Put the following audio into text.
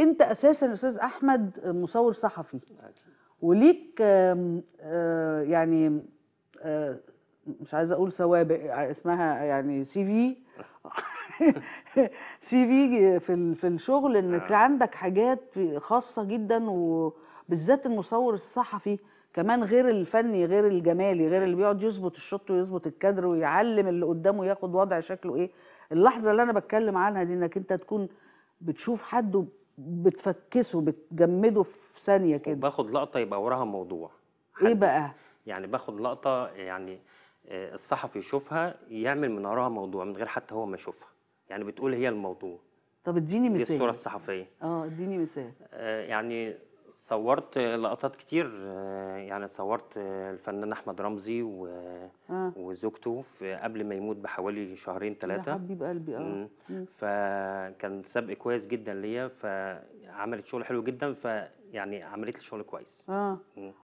انت اساسا استاذ احمد مصور صحفي وليك آه، يعني آه، مش عايزه اقول سوابق اسمها يعني سي في سي في في في الشغل انك آه. عندك حاجات خاصه جدا وبالذات المصور الصحفي كمان غير الفني غير الجمالي غير اللي بيقعد يظبط الشوط ويظبط الكادر ويعلم اللي قدامه ياخد وضع شكله ايه اللحظه اللي انا بتكلم عنها دي انك انت تكون بتشوف حد بتفكسه بتجمده في ثانيه كده باخد لقطه يبقى وراها موضوع ايه بقى يعني باخد لقطه يعني آه، الصحفي يشوفها يعمل من وراها موضوع من غير حتى هو ما يشوفها يعني بتقول هي الموضوع طب اديني مثال دي الصوره الصحفيه اه اديني مثال آه يعني صورت لقطات كتير آه، يعني صورت آه، الفنان احمد رمزي و... آه. وزوجته في قبل ما يموت بحوالي شهرين ثلاثه حبيب قلبي اه فكان سبق كويس جدا ليا فعملت شغل حلو جدا فيعني عملت لي شغل كويس اه